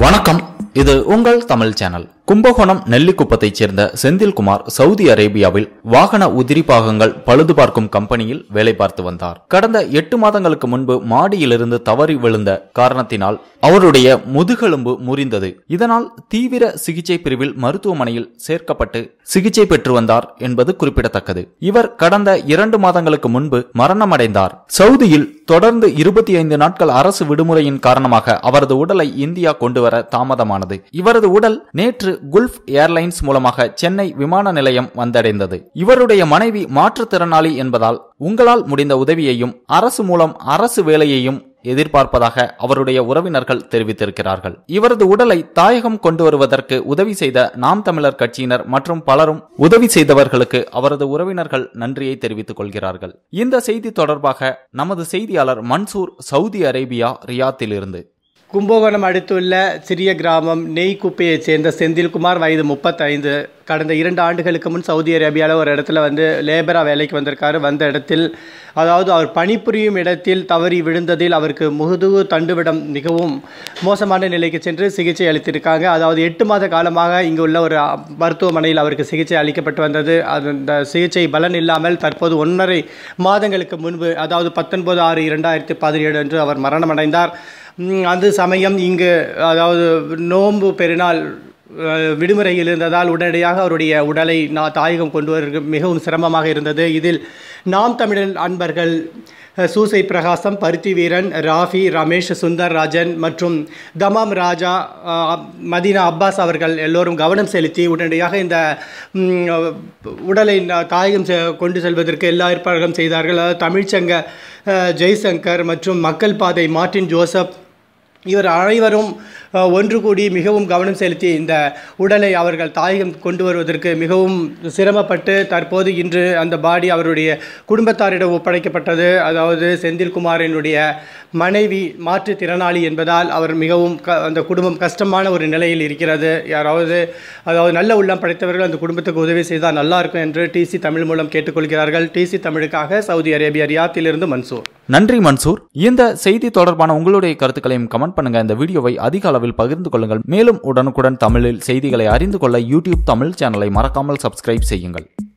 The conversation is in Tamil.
வணக்கம் இது உங்கள் தமிழ் சேனல் கும்பகோணம் நெல்லிக்குப்பத்தைச் சேர்ந்த செந்தில்குமார் சவுதி அரேபியாவில் வாகன உதிரி பாகங்கள் பழுது பார்க்கும் கம்பெனியில் வேலை பார்த்து வந்தார் கடந்த எட்டு மாதங்களுக்கு முன்பு மாடியிலிருந்து தவறி விழுந்த காரணத்தினால் அவருடைய முதுகெலும்பு முறிந்தது இதனால் தீவிர சிகிச்சை பிரிவில் மருத்துவமனையில் சேர்க்கப்பட்டு சிகிச்சை பெற்று வந்தார் என்பது குறிப்பிடத்தக்கது இவர் கடந்த இரண்டு மாதங்களுக்கு முன்பு மரணமடைந்தார் சவுதியில் தொடர்ந்து இருபத்தி ஐந்து நாட்கள் அரசு விடுமுறையின் காரணமாக அவரது உடலை இந்தியா கொண்டுவர தாமதமானது இவரது உடல் நேற்று குல்ஃப் ஏர்லைன்ஸ் மூலமாக சென்னை விமான நிலையம் வந்தடைந்தது இவருடைய மனைவி மாற்றுத்திறனாளி என்பதால் உங்களால் முடிந்த உதவியையும் அரசு மூலம் அரசு வேலையையும் எதிர்பார்ப்பதாக அவருடைய உறவினர்கள் தெரிவித்திருக்கிறார்கள் இவரது உடலை தாயகம் கொண்டு வருவதற்கு உதவி செய்த நாம் தமிழர் கட்சியினர் மற்றும் பலரும் உதவி செய்தவர்களுக்கு அவரது உறவினர்கள் நன்றியை தெரிவித்துக் கொள்கிறார்கள் இந்த செய்தி தொடர்பாக நமது செய்தியாளர் மன்சூர் சவுதி அரேபியா ரியாத்தில் இருந்து கும்பகோணம் அடுத்துள்ள சிறிய கிராமம் நெய்குப்பையைச் சேர்ந்த செந்தில்குமார் வயது முப்பத்தைந்து கடந்த இரண்டு ஆண்டுகளுக்கு முன் சவுதி அரேபியாவில் ஒரு இடத்துல வந்து லேபராக வேலைக்கு வந்திருக்காரு வந்த இடத்தில் அதாவது அவர் பணிபுரியும் இடத்தில் தவறி விழுந்ததில் அவருக்கு முதுகு தண்டுவிடம் மிகவும் மோசமான நிலைக்கு சென்று சிகிச்சை அளித்திருக்காங்க அதாவது எட்டு மாத காலமாக இங்கு உள்ள ஒரு மருத்துவமனையில் அவருக்கு சிகிச்சை அளிக்கப்பட்டு வந்தது அந்த சிகிச்சை பலன் இல்லாமல் தற்போது ஒன்றரை மாதங்களுக்கு முன்பு அதாவது பத்தொன்பது ஆறு இரண்டாயிரத்தி பதினேழு அன்று அவர் மரணமடைந்தார் அது சமயம் இங்கு அதாவது நோன்பு பெருநாள் விடுமுறையில் இருந்ததால் உடனடியாக அவருடைய உடலை நான் தாயகம் கொண்டு வருவதற்கு மிகவும் சிரமமாக இருந்தது இதில் நாம் தமிழன் அன்பர்கள் சூசை பிரகாசம் பருத்தி வீரன் ராஃபி ரமேஷ் சுந்தர் ராஜன் மற்றும் தமாம் ராஜா மதீனா அப்பாஸ் அவர்கள் எல்லோரும் கவனம் செலுத்தி உடனடியாக இந்த உடலை தாயகம் கொண்டு செல்வதற்கு எல்லா ஏற்பாடுகளும் செய்தார்கள் அதாவது தமிழ்ச்சங்க ஜெய்சங்கர் மற்றும் மக்கள் பாதை மார்ட்டின் ஜோசப் இவர் அனைவரும் ஒன்று கூடி மிகவும் கவனம் செலுத்தி இந்த உடலை அவர்கள் தாயகம் கொண்டு வருவதற்கு மிகவும் சிரமப்பட்டு தற்போது இன்று அந்த பாடி அவருடைய குடும்பத்தாரிடம் ஒப்படைக்கப்பட்டது அதாவது செந்தில்குமாரினுடைய மனைவி மாற்றுத்திறனாளி என்பதால் அவர் மிகவும் க அந்த குடும்பம் கஷ்டமான ஒரு நிலையில் இருக்கிறது யாராவது அதாவது நல்ல உள்ளம் படைத்தவர்கள் அந்த குடும்பத்துக்கு உதவி செய்தால் நல்லா இருக்கும் என்று டிசி தமிழ் மூலம் கேட்டுக்கொள்கிறார்கள் டிசி தமிழுக்காக சவுதி அரேபியா ரியாத்திலிருந்து மன்சூர் நன்றி மன்சூர் இந்த செய்தி தொடர்பான உங்களுடைய கருத்துக்களையும் கமெண்ட் பண்ணுங்க இந்த வீடியோவை அதிக அளவில் பகிர்ந்து கொள்ளுங்கள் மேலும் உடனுக்குடன் தமிழில் செய்திகளை அறிந்து கொள்ள யூடியூப் தமிழ் சேனலை மறக்காமல் சப்ஸ்கிரைப் செய்யுங்கள்